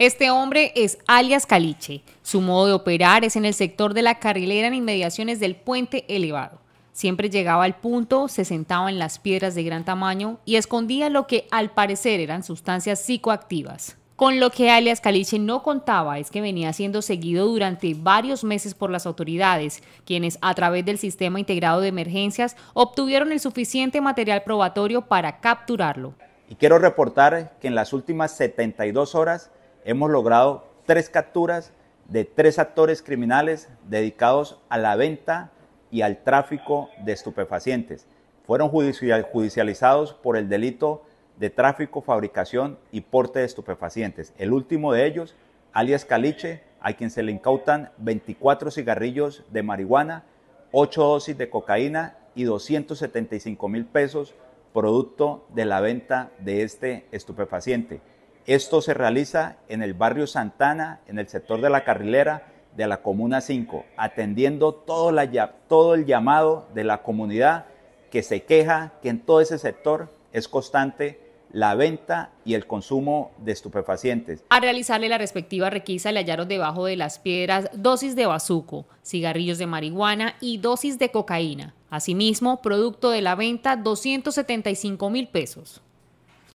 Este hombre es alias Caliche. Su modo de operar es en el sector de la carrilera en inmediaciones del puente elevado. Siempre llegaba al punto, se sentaba en las piedras de gran tamaño y escondía lo que al parecer eran sustancias psicoactivas. Con lo que alias Caliche no contaba es que venía siendo seguido durante varios meses por las autoridades, quienes a través del Sistema Integrado de Emergencias obtuvieron el suficiente material probatorio para capturarlo. Y quiero reportar que en las últimas 72 horas hemos logrado tres capturas de tres actores criminales dedicados a la venta y al tráfico de estupefacientes. Fueron judicializados por el delito de tráfico, fabricación y porte de estupefacientes. El último de ellos, alias Caliche, a quien se le incautan 24 cigarrillos de marihuana, 8 dosis de cocaína y 275 mil pesos producto de la venta de este estupefaciente. Esto se realiza en el barrio Santana, en el sector de la carrilera de la Comuna 5, atendiendo todo, el llamado de la comunidad que se queja que en todo ese sector es constante la venta y el consumo de estupefacientes. A realizarle la respectiva requisa le hallaron debajo de las piedras dosis de bazuco, cigarrillos de marihuana y dosis de cocaína. Asimismo, producto de la venta, 275 mil pesos.